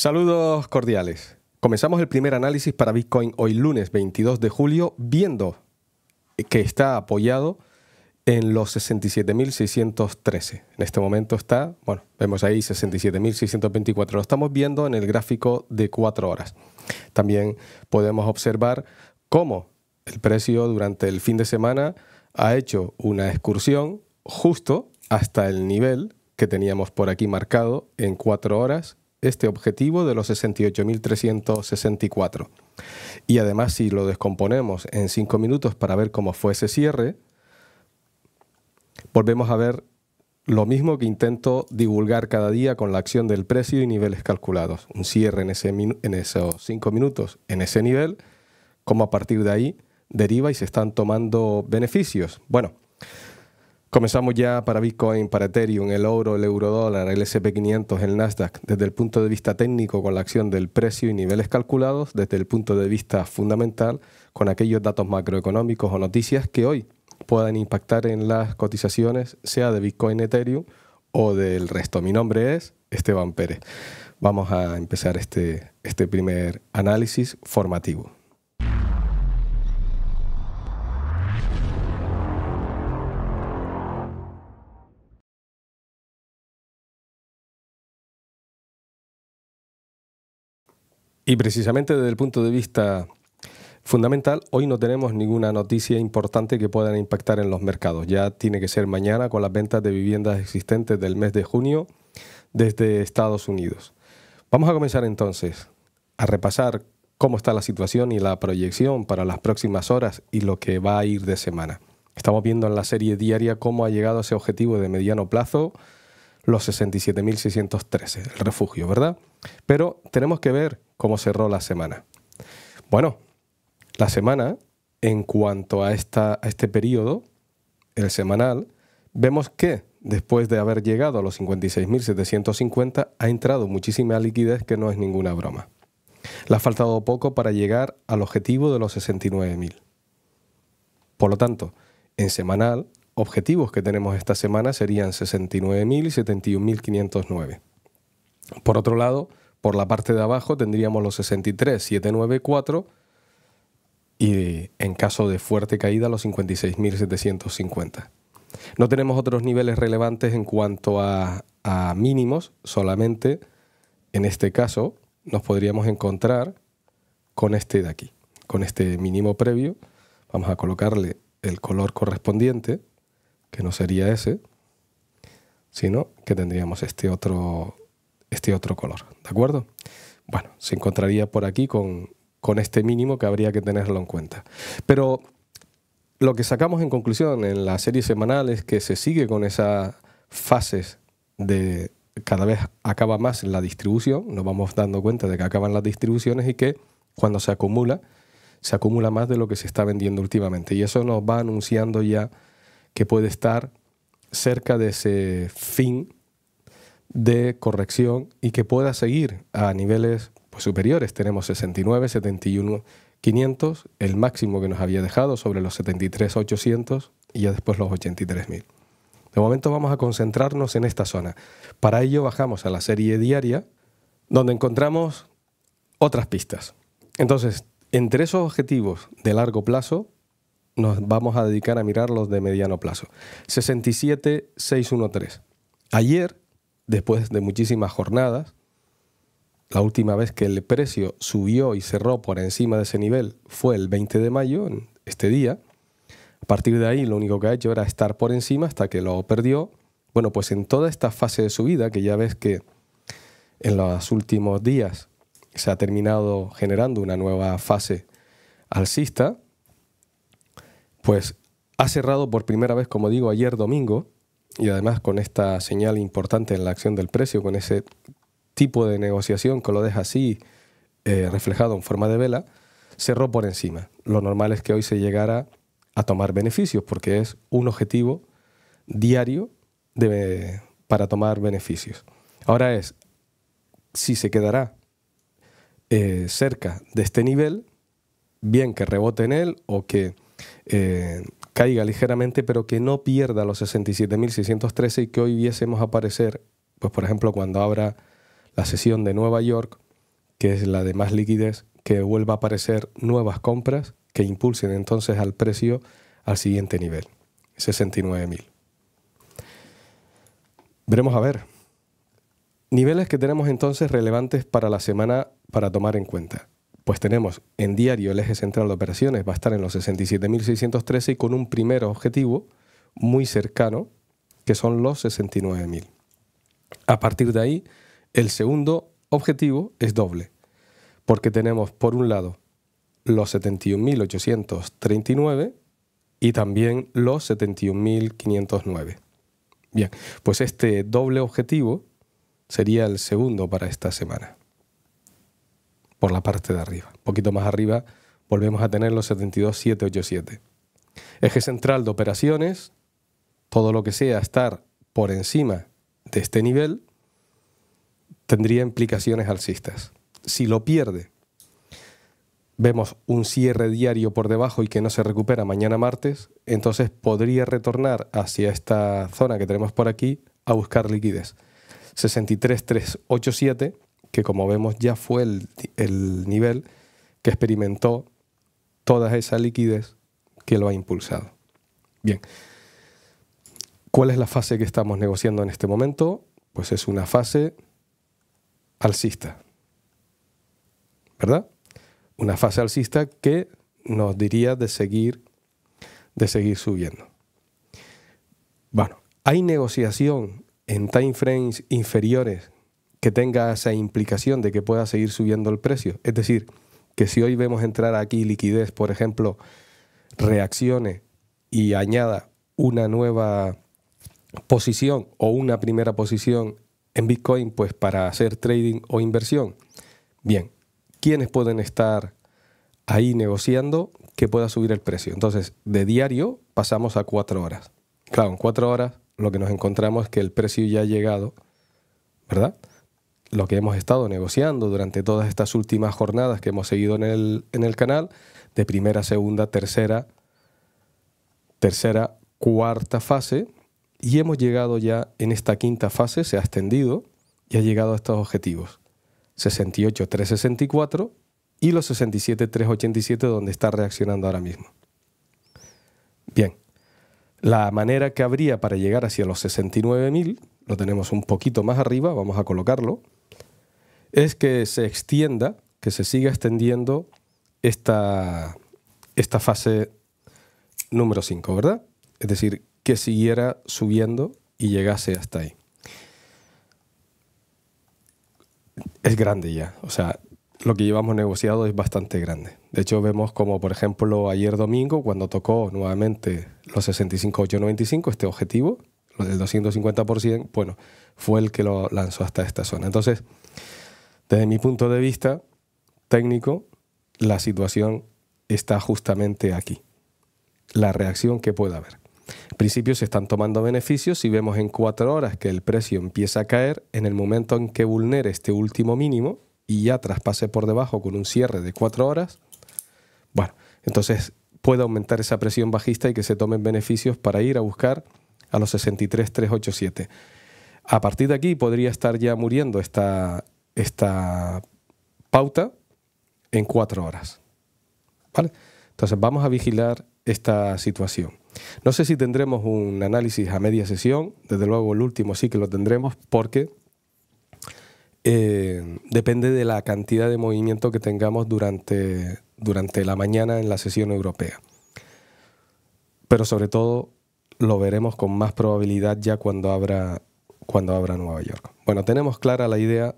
Saludos cordiales. Comenzamos el primer análisis para Bitcoin hoy lunes 22 de julio viendo que está apoyado en los 67.613. En este momento está, bueno, vemos ahí 67.624. Lo estamos viendo en el gráfico de 4 horas. También podemos observar cómo el precio durante el fin de semana ha hecho una excursión justo hasta el nivel que teníamos por aquí marcado en cuatro horas este objetivo de los 68.364. Y además si lo descomponemos en 5 minutos para ver cómo fue ese cierre, volvemos a ver lo mismo que intento divulgar cada día con la acción del precio y niveles calculados. Un cierre en, ese en esos 5 minutos en ese nivel, como a partir de ahí deriva y se están tomando beneficios. Bueno, Comenzamos ya para Bitcoin, para Ethereum, el oro, el eurodólar, el SP500, el Nasdaq, desde el punto de vista técnico con la acción del precio y niveles calculados, desde el punto de vista fundamental con aquellos datos macroeconómicos o noticias que hoy puedan impactar en las cotizaciones, sea de Bitcoin, Ethereum o del resto. Mi nombre es Esteban Pérez. Vamos a empezar este, este primer análisis formativo. Y precisamente desde el punto de vista fundamental, hoy no tenemos ninguna noticia importante que pueda impactar en los mercados. Ya tiene que ser mañana con las ventas de viviendas existentes del mes de junio desde Estados Unidos. Vamos a comenzar entonces a repasar cómo está la situación y la proyección para las próximas horas y lo que va a ir de semana. Estamos viendo en la serie diaria cómo ha llegado a ese objetivo de mediano plazo, los 67.613, el refugio, ¿verdad? Pero tenemos que ver cómo cerró la semana. Bueno, la semana, en cuanto a, esta, este periodo, el semanal, vemos que después de haber llegado a los 56.750 ha entrado muchísima liquidez que no es ninguna broma. Le ha faltado poco para llegar al objetivo de los 69.000. Por lo tanto, en semanal, objetivos que tenemos esta semana serían 69.000 y 71.509. Por otro lado, por la parte de abajo tendríamos los 63.794 y en caso de fuerte caída los 56.750. No tenemos otros niveles relevantes en cuanto a mínimos, solamente en este caso nos podríamos encontrar con este de aquí, con este mínimo previo. Vamos a colocarle el color correspondiente, que no sería ese, sino que tendríamos este otro este otro color, ¿de acuerdo? Bueno, se encontraría por aquí con, este mínimo que habría que tenerlo en cuenta. Pero lo que sacamos en conclusión en la serie semanal es que se sigue con esas fases de cada vez acaba más la distribución, nos vamos dando cuenta de que acaban las distribuciones y que cuando se acumula, se acumula más de lo que se está vendiendo últimamente. Y eso nos va anunciando ya que puede estar cerca de ese fin de corrección y que pueda seguir a niveles pues, superiores. Tenemos 69, 71, 500, el máximo que nos había dejado sobre los 73, 800 y ya después los 83.000. De momento vamos a concentrarnos en esta zona. Para ello bajamos a la serie diaria donde encontramos otras pistas. Entonces, entre esos objetivos de largo plazo, nos vamos a dedicar a mirar los de mediano plazo. 67, 613. Ayer después de muchísimas jornadas. La última vez que el precio subió y cerró por encima de ese nivel fue el 20 de mayo, este día. A partir de ahí lo único que ha hecho era estar por encima hasta que lo perdió. Bueno, pues en toda esta fase de subida, que ya ves que en los últimos días se ha terminado generando una nueva fase alcista, pues ha cerrado por primera vez, como digo, ayer domingo, y además con esta señal importante en la acción del precio, con ese tipo de negociación que lo deja así eh, reflejado en forma de vela, cerró por encima. Lo normal es que hoy se llegara a tomar beneficios porque es un objetivo diario de, para tomar beneficios. Ahora es, si se quedará eh, cerca de este nivel, bien que rebote en él o que eh, caiga ligeramente, pero que no pierda los 67.613 y que hoy viésemos aparecer, pues por ejemplo, cuando abra la sesión de Nueva York, que es la de más liquidez, que vuelva a aparecer nuevas compras que impulsen entonces al precio al siguiente nivel, 69.000. Veremos a ver. Niveles que tenemos entonces relevantes para la semana para tomar en cuenta pues tenemos en diario el eje central de operaciones, va a estar en los 67.613 y con un primer objetivo muy cercano, que son los 69.000. A partir de ahí, el segundo objetivo es doble, porque tenemos por un lado los 71.839 y también los 71.509. Bien, pues este doble objetivo sería el segundo para esta semana por la parte de arriba. Un poquito más arriba volvemos a tener los 72787. Eje central de operaciones, todo lo que sea estar por encima de este nivel tendría implicaciones alcistas. Si lo pierde, vemos un cierre diario por debajo y que no se recupera mañana martes, entonces podría retornar hacia esta zona que tenemos por aquí a buscar liquidez. 63387 que como vemos ya fue el, nivel que experimentó toda esa liquidez que lo ha impulsado. Bien, ¿cuál es la fase que estamos negociando en este momento? Pues es una fase alcista, ¿verdad? Una fase alcista que nos diría de seguir, de seguir subiendo. Bueno, hay negociación en time frames inferiores que tenga esa implicación de que pueda seguir subiendo el precio. Es decir, que si hoy vemos entrar aquí liquidez, por ejemplo, reaccione y añada una nueva posición o una primera posición en Bitcoin, pues para hacer trading o inversión. Bien, ¿quiénes pueden estar ahí negociando que pueda subir el precio? Entonces, de diario pasamos a cuatro horas. Claro, en cuatro horas lo que nos encontramos es que el precio ya ha llegado, ¿verdad? lo que hemos estado negociando durante todas estas últimas jornadas que hemos seguido en el, canal, de primera, segunda, tercera, tercera, cuarta fase, y hemos llegado ya en esta quinta fase, se ha extendido y ha llegado a estos objetivos. 68.364 y los 67.387 donde está reaccionando ahora mismo. Bien, la manera que habría para llegar hacia los 69.000, lo tenemos un poquito más arriba, vamos a colocarlo, es que se extienda, que se siga extendiendo esta, esta fase número 5, ¿verdad? Es decir, que siguiera subiendo y llegase hasta ahí. Es grande ya, o sea, lo que llevamos negociado es bastante grande. De hecho, vemos como, por ejemplo, ayer domingo, cuando tocó nuevamente los 65,895, este objetivo, lo del 250%, bueno, fue el que lo lanzó hasta esta zona. Entonces, desde mi punto de vista técnico, la situación está justamente aquí. La reacción que pueda haber. En principio se están tomando beneficios. Si vemos en cuatro horas que el precio empieza a caer, en el momento en que vulnere este último mínimo y ya traspase por debajo con un cierre de cuatro horas, bueno, entonces puede aumentar esa presión bajista y que se tomen beneficios para ir a buscar a los 63,387. A partir de aquí podría estar ya muriendo esta, esta pauta en cuatro horas. ¿Vale? Entonces vamos a vigilar esta situación. No sé si tendremos un análisis a media sesión, desde luego el último sí que lo tendremos porque eh, depende de la cantidad de movimiento que tengamos durante, durante la mañana en la sesión europea. Pero sobre todo lo veremos con más probabilidad ya cuando abra, cuando abra Nueva York. Bueno, tenemos clara la idea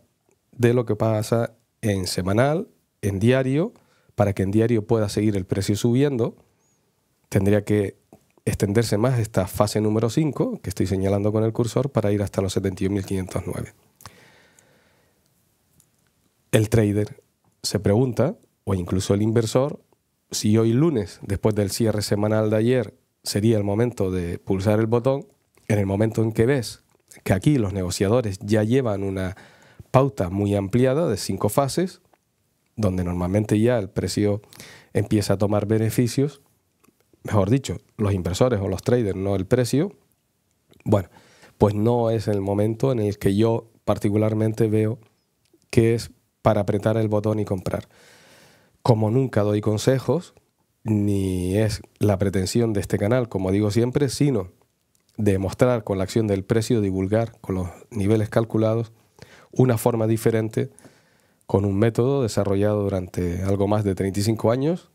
de lo que pasa en semanal, en diario, para que en diario pueda seguir el precio subiendo, tendría que extenderse más esta fase número 5 que estoy señalando con el cursor para ir hasta los 71.509. El trader se pregunta, o incluso el inversor, si hoy lunes, después del cierre semanal de ayer, sería el momento de pulsar el botón, en el momento en que ves que aquí los negociadores ya llevan una pauta muy ampliada de cinco fases, donde normalmente ya el precio empieza a tomar beneficios, mejor dicho, los inversores o los traders, no el precio, bueno, pues no es el momento en el que yo particularmente veo que es para apretar el botón y comprar. Como nunca doy consejos, ni es la pretensión de este canal, como digo siempre, sino demostrar con la acción del precio, divulgar con los niveles calculados una forma diferente con un método desarrollado durante algo más de 35 años.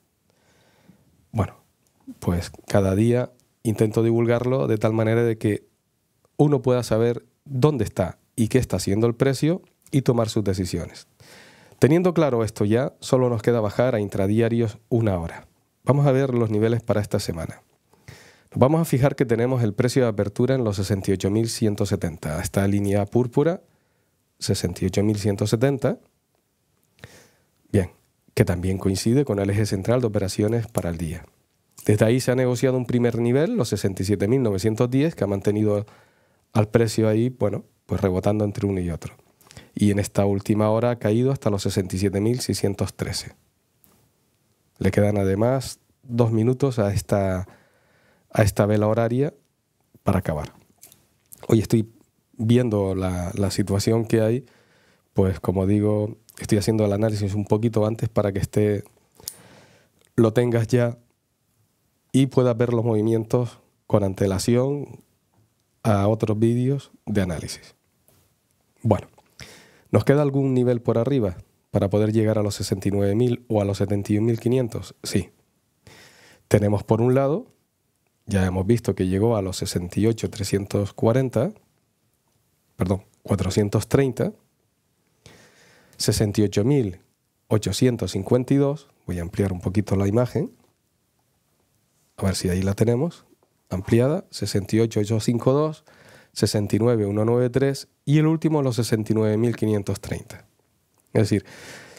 Bueno, pues cada día intento divulgarlo de tal manera de que uno pueda saber dónde está y qué está haciendo el precio y tomar sus decisiones. Teniendo claro esto ya, solo nos queda bajar a intradiarios una hora. Vamos a ver los niveles para esta semana. vamos a fijar que tenemos el precio de apertura en los 68.170, esta línea púrpura, 68.170. Bien, que también coincide con el eje central de operaciones para el día. Desde ahí se ha negociado un primer nivel, los 67.910, que ha mantenido al precio ahí, bueno, pues rebotando entre uno y otro. Y en esta última hora ha caído hasta los 67.613. Le quedan además dos minutos a esta, a esta vela horaria para acabar. Hoy estoy viendo la, situación que hay, pues como digo, estoy haciendo el análisis un poquito antes para que esté, lo tengas ya y puedas ver los movimientos con antelación a otros vídeos de análisis. Bueno, ¿nos queda algún nivel por arriba para poder llegar a los 69.000 o a los 71.500? Sí. Tenemos por un lado, ya hemos visto que llegó a los 68.340 perdón, 430, 68.852, voy a ampliar un poquito la imagen, a ver si ahí la tenemos, ampliada, 68.852, 69.193 y el último los 69.530. Es decir,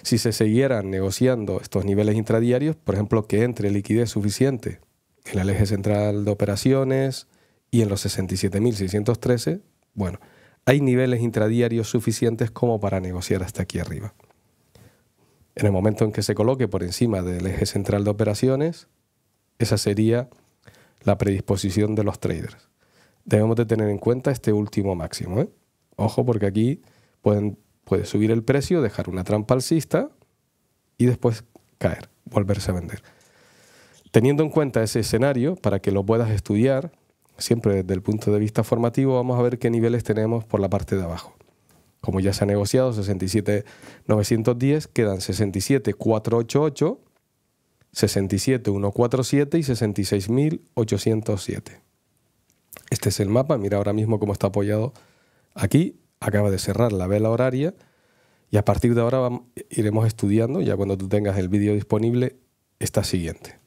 si se siguieran negociando estos niveles intradiarios, por ejemplo, que entre liquidez suficiente en el eje central de operaciones y en los 67.613, bueno, hay niveles intradiarios suficientes como para negociar hasta aquí arriba. En el momento en que se coloque por encima del eje central de operaciones, esa sería la predisposición de los traders. Debemos de tener en cuenta este último máximo. ¿eh? Ojo porque aquí pueden, puede subir el precio, dejar una trampa alcista y después caer, volverse a vender. Teniendo en cuenta ese escenario, para que lo puedas estudiar, siempre desde el punto de vista formativo, vamos a ver qué niveles tenemos por la parte de abajo. Como ya se ha negociado, 67.910, quedan 67.488, 67.147 y 66.807. Este es el mapa, mira ahora mismo cómo está apoyado aquí, acaba de cerrar la vela horaria y a partir de ahora iremos estudiando, ya cuando tú tengas el vídeo disponible, esta siguiente.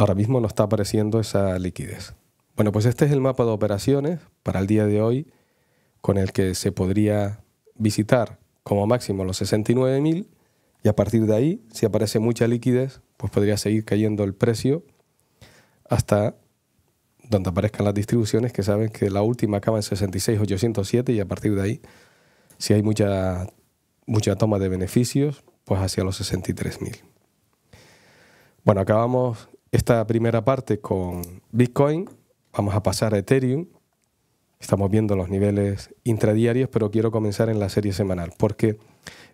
Ahora mismo no está apareciendo esa liquidez. Bueno, pues este es el mapa de operaciones para el día de hoy con el que se podría visitar como máximo los 69.000 y a partir de ahí, si aparece mucha liquidez, pues podría seguir cayendo el precio hasta donde aparezcan las distribuciones que saben que la última acaba en 66.807 y a partir de ahí, si hay mucha, mucha toma de beneficios, pues hacia los 63.000. Bueno, acabamos esta primera parte con Bitcoin. Vamos a pasar a Ethereum. Estamos viendo los niveles intradiarios, pero quiero comenzar en la serie semanal, porque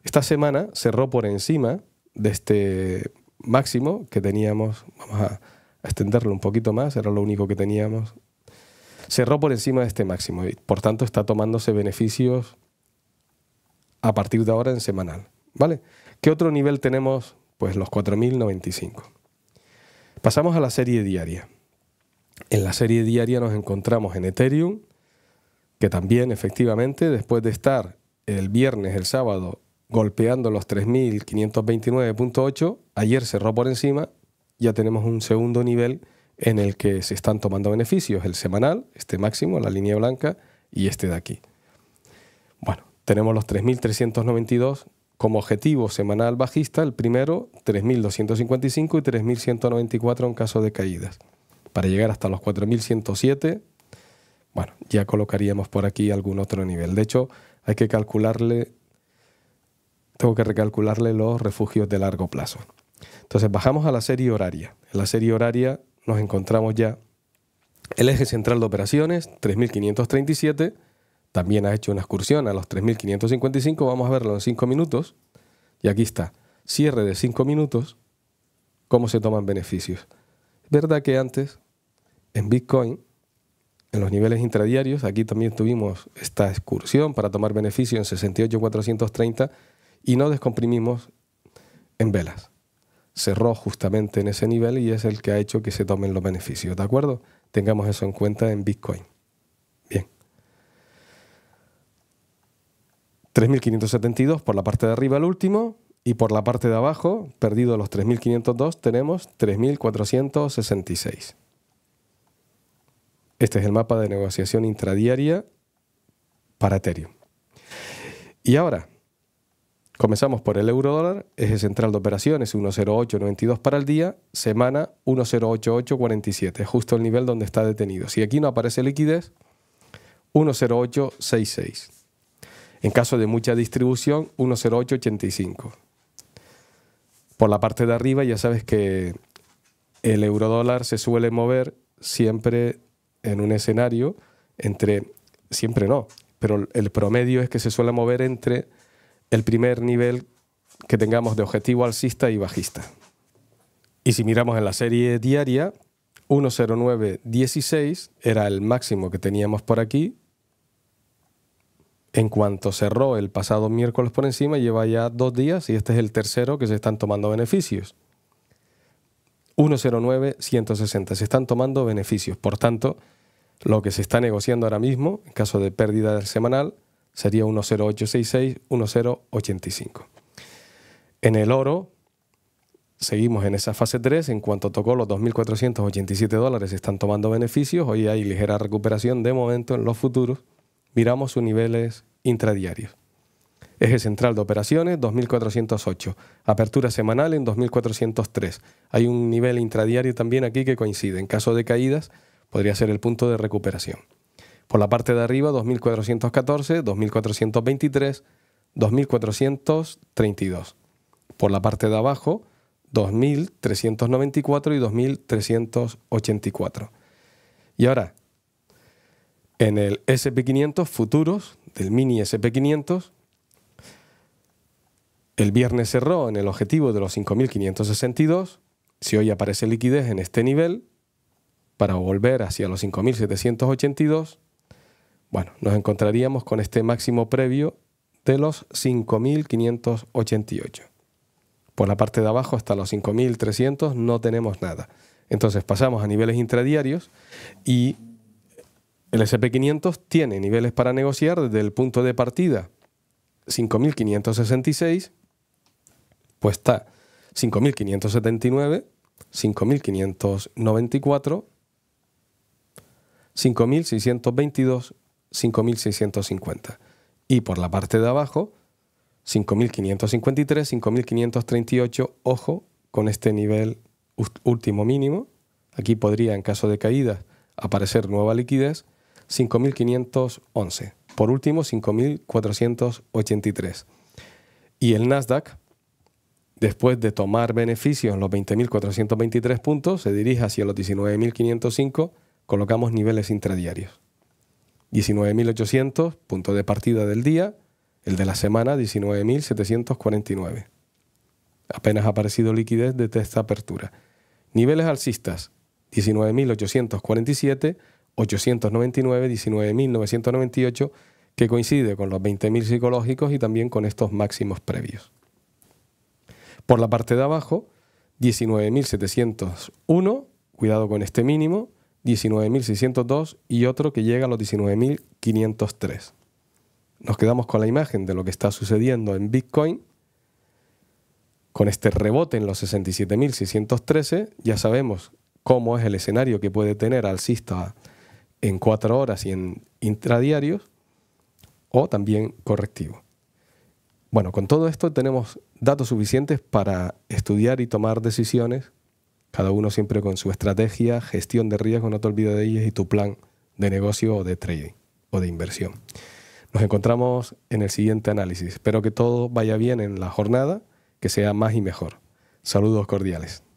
esta semana cerró por encima de este máximo que teníamos, vamos a extenderlo un poquito más, era lo único que teníamos, cerró por encima de este máximo y por tanto está tomándose beneficios a partir de ahora en semanal. ¿Vale? ¿Qué otro nivel tenemos? Pues los 4.095. Pasamos a la serie diaria. En la serie diaria nos encontramos en Ethereum, que también efectivamente, después de estar el viernes, el sábado, golpeando los 3.529.8, ayer cerró por encima, ya tenemos un segundo nivel en el que se están tomando beneficios, el semanal, este máximo, la línea blanca, y este de aquí. Bueno, tenemos los 3.392 como objetivo semanal bajista el primero 3.255 y 3.194 en caso de caídas. Para llegar hasta los 4.107, bueno, ya colocaríamos por aquí algún otro nivel. De hecho, hay que calcularle, tengo que recalcularle los refugios de largo plazo. Entonces bajamos a la serie horaria. En la serie horaria nos encontramos ya el eje central de operaciones, 3.537, también ha hecho una excursión a los 3.555. Vamos a verlo en 5 minutos. Y aquí está. Cierre de 5 minutos. Cómo se toman beneficios. Es verdad que antes, en Bitcoin, en los niveles intradiarios, aquí también tuvimos esta excursión para tomar beneficio en 68.430 y no descomprimimos en velas. Cerró justamente en ese nivel y es el que ha hecho que se tomen los beneficios. ¿De acuerdo? Tengamos eso en cuenta en Bitcoin. 3.572 por la parte de arriba el último y por la parte de abajo, perdido los 3.502, tenemos 3.466. Este es el mapa de negociación intradiaria para Ethereum. Y ahora, comenzamos por el euro dólar, eje central de operaciones 108.92 para el día, semana 108.847, justo el nivel donde está detenido. Si aquí no aparece liquidez, 108.66. En caso de mucha distribución, 1,0885. Por la parte de arriba ya sabes que el euro dólar se suele mover siempre en un escenario entre, siempre no, pero el promedio es que se suele mover entre el primer nivel que tengamos de objetivo alcista y bajista. Y si miramos en la serie diaria, 10916 era el máximo que teníamos por aquí en cuanto cerró el pasado miércoles por encima, lleva ya dos días y este es el tercero que se están tomando beneficios. 109-160, se están tomando beneficios. Por tanto, lo que se está negociando ahora mismo, en caso de pérdida del semanal, sería 10866-1085. En el oro, seguimos en esa fase 3. En cuanto tocó los 2.487 dólares, se están tomando beneficios. Hoy hay ligera recuperación de momento en los futuros miramos sus niveles intradiarios. Eje central de operaciones 2408. Apertura semanal en 2403. Hay un nivel intradiario también aquí que coincide. En caso de caídas, podría ser el punto de recuperación. Por la parte de arriba 2414, 2423, 2432. Por la parte de abajo 2394 y 2384. Y ahora, en el SP500 futuros del mini SP500. El viernes cerró en el objetivo de los 5.562. Si hoy aparece liquidez en este nivel, para volver hacia los 5.782, bueno, nos encontraríamos con este máximo previo de los 5.588. Por la parte de abajo hasta los 5.300 no tenemos nada. Entonces pasamos a niveles intradiarios y el SP500 tiene niveles para negociar desde el punto de partida 5.566, pues está 5.579, 5.594, 5.622, 5.650. Y por la parte de abajo, 5.553, 5.538, ojo con este nivel último mínimo. Aquí podría, en caso de caída aparecer nueva liquidez 5.511. Por último, 5.483. Y el Nasdaq, después de tomar beneficios en los 20.423 puntos, se dirige hacia los 19.505, colocamos niveles intradiarios. 19.800, punto de partida del día, el de la semana 19.749. Apenas ha aparecido liquidez desde esta apertura. Niveles alcistas 19.847 899, 19.998, que coincide con los 20.000 psicológicos y también con estos máximos previos. Por la parte de abajo, 19.701, cuidado con este mínimo, 19.602 y otro que llega a los 19.503. Nos quedamos con la imagen de lo que está sucediendo en Bitcoin. Con este rebote en los 67.613, ya sabemos cómo es el escenario que puede tener alcista en cuatro horas y en intradiarios, o también correctivo. Bueno, con todo esto tenemos datos suficientes para estudiar y tomar decisiones, cada uno siempre con su estrategia, gestión de riesgo, no te olvides de ellas, y tu plan de negocio o de trading o de inversión. Nos encontramos en el siguiente análisis. Espero que todo vaya bien en la jornada, que sea más y mejor. Saludos cordiales.